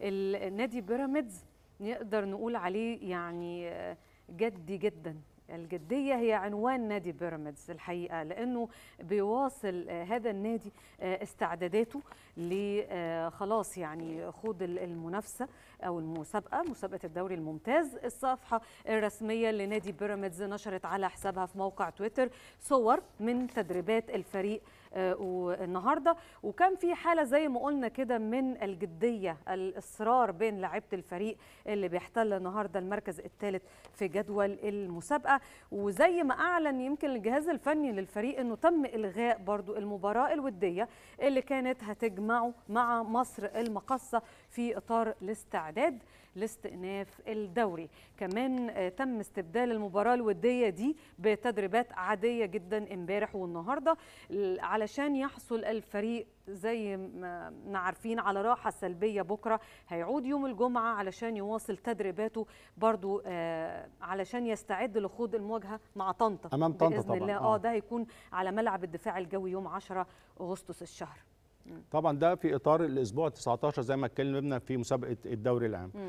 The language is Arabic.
النادي بيراميدز نقدر نقول عليه يعني آه، جدي جدا الجديه هي عنوان نادي بيراميدز الحقيقه لانه بيواصل آه، هذا النادي آه، استعداداته لخلاص يعني خوض المنافسه او المسابقه مسابقه الدوري الممتاز الصفحه الرسميه لنادي بيراميدز نشرت على حسابها في موقع تويتر صور من تدريبات الفريق آه، النهارده وكان في حاله زي ما قلنا كده من الجديه الاصرار بين لاعيبه الفريق اللي بيحتل النهارده المركز الثالث في جدول المسابقه وزي ما اعلن يمكن الجهاز الفني للفريق انه تم الغاء برضو المباراه الوديه اللي كانت هتجمعه مع مصر المقصه في اطار الاستعداد لاستئناف الدوري كمان آه، تم استبدال المباراه الوديه دي بتدريبات عاديه جدا امبارح والنهارده علشان يحصل الفريق زي ما عارفين على راحة سلبية بكرة هيعود يوم الجمعة علشان يواصل تدريباته برضو آه علشان يستعد لخوض المواجهة مع طنطا أمام طنطا بإذن طبعا. الله آه, آه. ده هيكون على ملعب الدفاع الجوي يوم 10 أغسطس الشهر طبعا ده في إطار الأسبوع 19 زي ما اتكلمنا في مسابقة الدوري العام